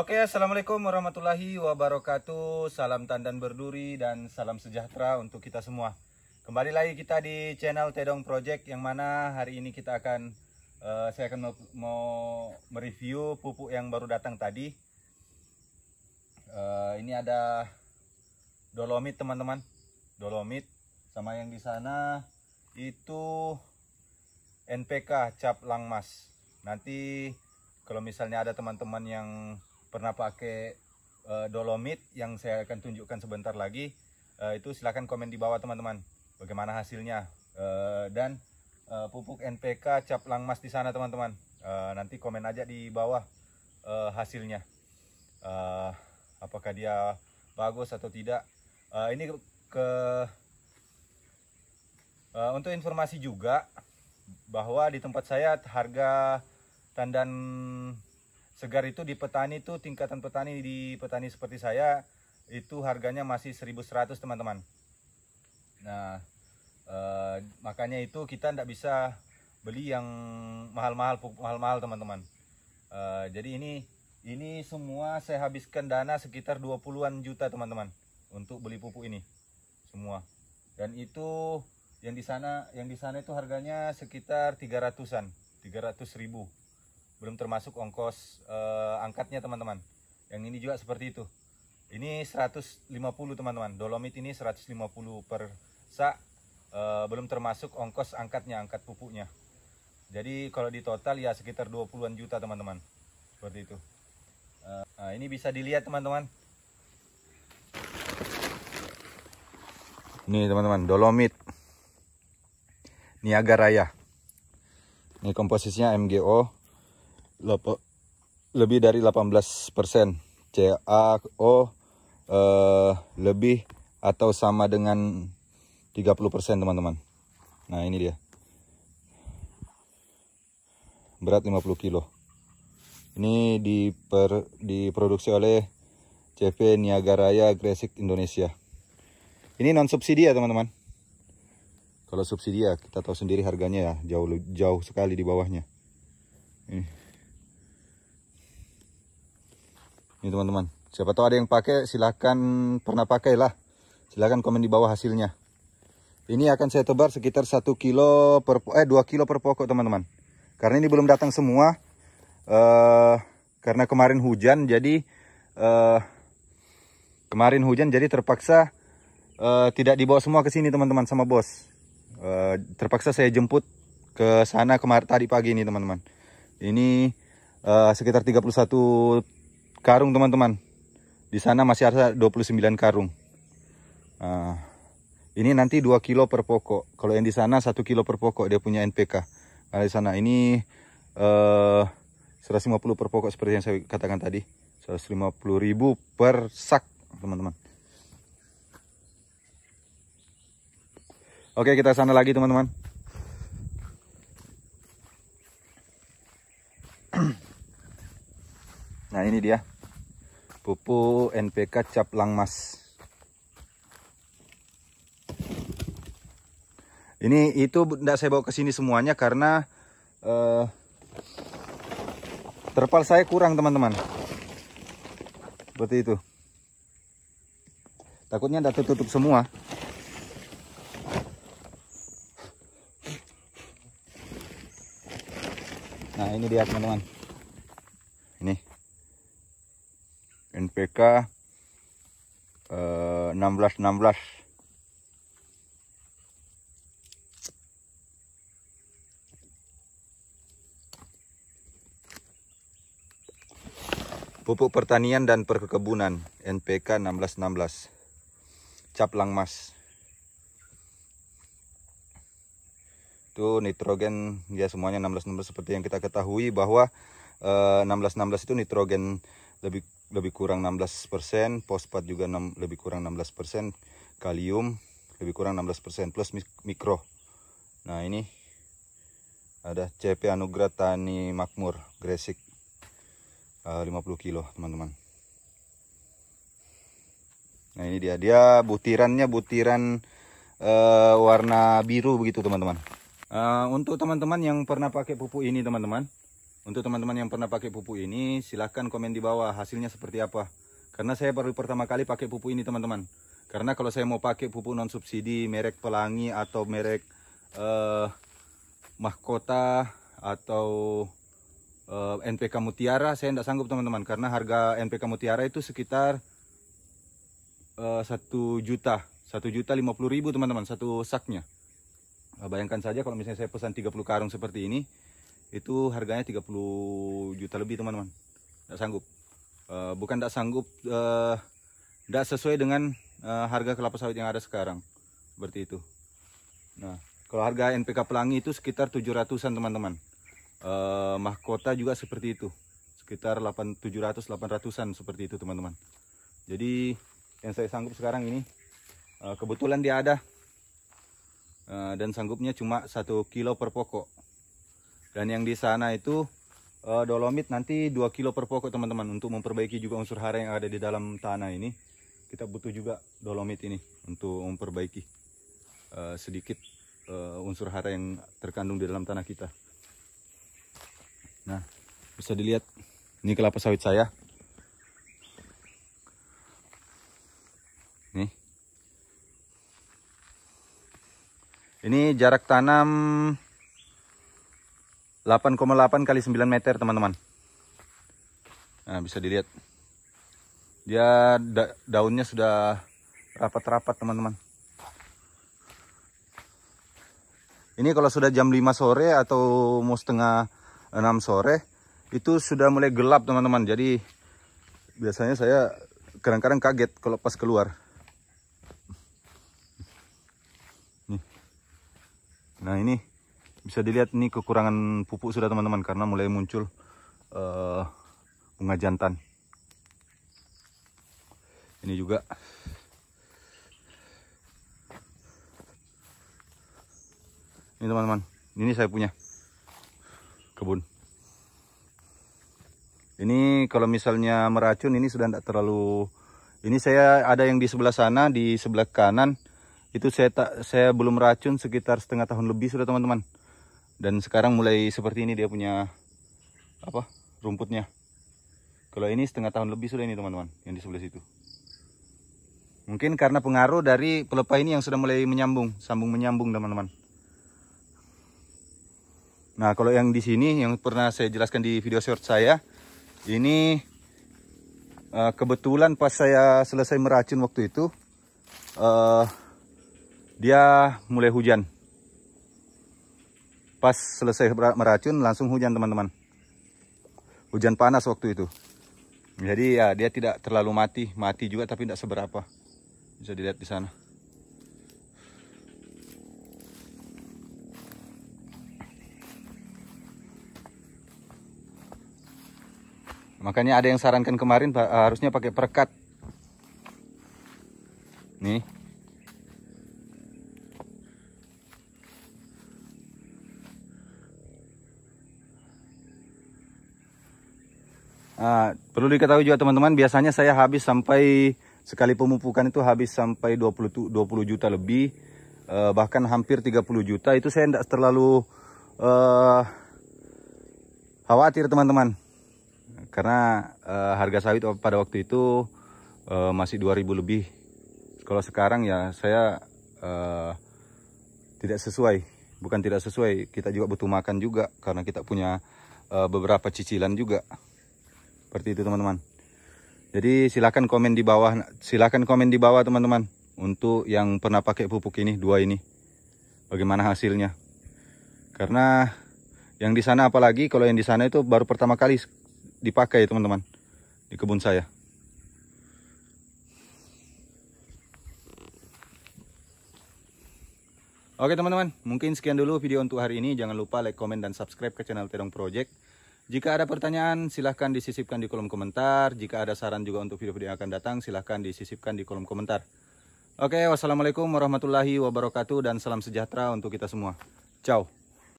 Oke, assalamualaikum warahmatullahi wabarakatuh. Salam tandan berduri dan salam sejahtera untuk kita semua. Kembali lagi kita di channel Tedong Project yang mana hari ini kita akan uh, saya akan mau, mau mereview pupuk yang baru datang tadi. Uh, ini ada dolomit teman-teman, dolomit sama yang di sana itu NPK cap langmas. Nanti kalau misalnya ada teman-teman yang pernah pakai eh, dolomit yang saya akan tunjukkan sebentar lagi eh, itu silahkan komen di bawah teman-teman bagaimana hasilnya eh, dan pupuk NPK cap langmas di sana teman-teman nanti komen aja di bawah hasilnya apakah dia bagus atau tidak ini ke untuk informasi juga bahwa di tempat saya harga tandan Segar itu di petani itu tingkatan petani di petani seperti saya itu harganya masih 1100 teman-teman. Nah, eh, makanya itu kita tidak bisa beli yang mahal-mahal mahal-mahal teman-teman. Eh, jadi ini ini semua saya habiskan dana sekitar 20-an juta teman-teman untuk beli pupuk ini semua. Dan itu yang di sana yang di sana itu harganya sekitar 300-an, 300 ribu belum termasuk ongkos uh, angkatnya teman-teman yang ini juga seperti itu ini 150 teman-teman dolomit ini 150 per sak uh, eh, belum termasuk ongkos angkatnya angkat pupuknya jadi kalau di total ya sekitar 20-an juta teman-teman seperti itu uh, nah, ini bisa dilihat teman-teman Ini teman-teman, dolomit. Niaga Raya. Ini komposisinya MGO lebih dari 18 persen CaO eh, lebih atau sama dengan 30 persen teman-teman nah ini dia berat 50 kilo ini diper, diproduksi oleh CP Niagaraya Gresik Indonesia ini non subsidi ya teman-teman kalau subsidi ya kita tahu sendiri harganya ya jauh jauh sekali di bawahnya ini Ini teman-teman. Siapa tahu ada yang pakai silahkan pernah pakai lah. Silahkan komen di bawah hasilnya. Ini akan saya tebar sekitar 1 kilo per eh 2 kilo per pokok teman-teman. Karena ini belum datang semua. Uh, karena kemarin hujan jadi uh, kemarin hujan jadi terpaksa uh, tidak dibawa semua ke sini teman-teman sama bos. Uh, terpaksa saya jemput ke sana kemarin tadi pagi ini teman-teman. Ini uh, sekitar 31 karung teman-teman. Di sana masih ada 29 karung. Uh, ini nanti 2 kilo per pokok. Kalau yang di sana 1 kilo per pokok dia punya NPK. Kalau di sana ini eh, uh, 150 per pokok seperti yang saya katakan tadi. 150 ribu per sak teman-teman. Oke kita sana lagi teman-teman. Nah ini dia pupuk NPK cap langmas ini itu tidak saya bawa ke sini semuanya karena eh, terpal saya kurang teman-teman seperti itu takutnya tidak tertutup semua nah ini dia teman-teman NPK eh, 16 16 pupuk pertanian dan perkebunan NPK 1616 cap langmas itu nitrogen ya semuanya 1616 seperti yang kita ketahui bahwa eh, itu nitrogen lebih lebih kurang 16%, fosfat juga 6, lebih kurang 16%, kalium lebih kurang 16% plus mikro. Nah, ini ada CP Anugrah Tani Makmur Gresik 50 eh, kilo, teman-teman. Nah, ini dia. Dia butirannya butiran uh, warna biru begitu, teman-teman. Uh, untuk teman-teman yang pernah pakai pupuk ini, teman-teman, untuk teman-teman yang pernah pakai pupuk ini, silahkan komen di bawah hasilnya seperti apa. Karena saya baru pertama kali pakai pupuk ini teman-teman. Karena kalau saya mau pakai pupuk non subsidi merek Pelangi atau merek uh, Mahkota atau uh, eh, NPK Mutiara, saya tidak sanggup teman-teman. Karena harga NPK Mutiara itu sekitar eh, satu 1 juta, satu juta lima ribu teman-teman satu saknya. bayangkan saja kalau misalnya saya pesan 30 karung seperti ini, itu harganya 30 juta lebih teman-teman tidak sanggup uh, bukan tidak sanggup tidak eh, uh, sesuai dengan uh, harga kelapa sawit yang ada sekarang seperti itu nah kalau harga NPK pelangi itu sekitar 700an teman-teman uh, mahkota juga seperti itu sekitar 700 800an seperti itu teman-teman jadi yang saya sanggup sekarang ini uh, kebetulan dia ada uh, dan sanggupnya cuma 1 kilo per pokok dan yang di sana itu uh, dolomit nanti 2 kilo per pokok teman-teman untuk memperbaiki juga unsur hara yang ada di dalam tanah ini kita butuh juga dolomit ini untuk memperbaiki uh, sedikit uh, unsur hara yang terkandung di dalam tanah kita nah bisa dilihat ini kelapa sawit saya ini jarak tanam 8,8 kali 9 meter teman-teman nah bisa dilihat dia da daunnya sudah rapat-rapat teman-teman ini kalau sudah jam 5 sore atau mau setengah 6 sore itu sudah mulai gelap teman-teman jadi biasanya saya kadang-kadang kaget kalau pas keluar Nih. nah ini bisa dilihat ini kekurangan pupuk sudah teman-teman karena mulai muncul uh, bunga jantan ini juga ini teman-teman ini saya punya kebun ini kalau misalnya meracun ini sudah tidak terlalu ini saya ada yang di sebelah sana di sebelah kanan itu saya tak saya belum racun sekitar setengah tahun lebih sudah teman-teman dan sekarang mulai seperti ini dia punya apa rumputnya kalau ini setengah tahun lebih sudah ini teman-teman yang di sebelah situ mungkin karena pengaruh dari pelepah ini yang sudah mulai menyambung sambung menyambung teman-teman nah kalau yang di sini yang pernah saya jelaskan di video short saya ini eh, kebetulan pas saya selesai meracun waktu itu eh, dia mulai hujan pas selesai meracun langsung hujan teman-teman hujan panas waktu itu jadi ya dia tidak terlalu mati mati juga tapi tidak seberapa bisa dilihat di sana makanya ada yang sarankan kemarin harusnya pakai perekat Ah, perlu diketahui juga teman-teman, biasanya saya habis sampai sekali pemupukan itu habis sampai 20 20 juta lebih, uh, bahkan hampir 30 juta. Itu saya tidak terlalu uh, khawatir teman-teman, karena uh, harga sawit pada waktu itu uh, masih 2000 lebih. Kalau sekarang ya saya uh, tidak sesuai, bukan tidak sesuai, kita juga butuh makan juga karena kita punya uh, beberapa cicilan juga seperti itu teman-teman jadi silahkan komen di bawah silahkan komen di bawah teman-teman untuk yang pernah pakai pupuk ini dua ini bagaimana hasilnya karena yang di sana apalagi kalau yang di sana itu baru pertama kali dipakai teman-teman di kebun saya Oke teman-teman, mungkin sekian dulu video untuk hari ini. Jangan lupa like, komen dan subscribe ke channel Terong Project. Jika ada pertanyaan, silahkan disisipkan di kolom komentar. Jika ada saran juga untuk video-video yang akan datang, silahkan disisipkan di kolom komentar. Oke, wassalamualaikum warahmatullahi wabarakatuh dan salam sejahtera untuk kita semua. Ciao.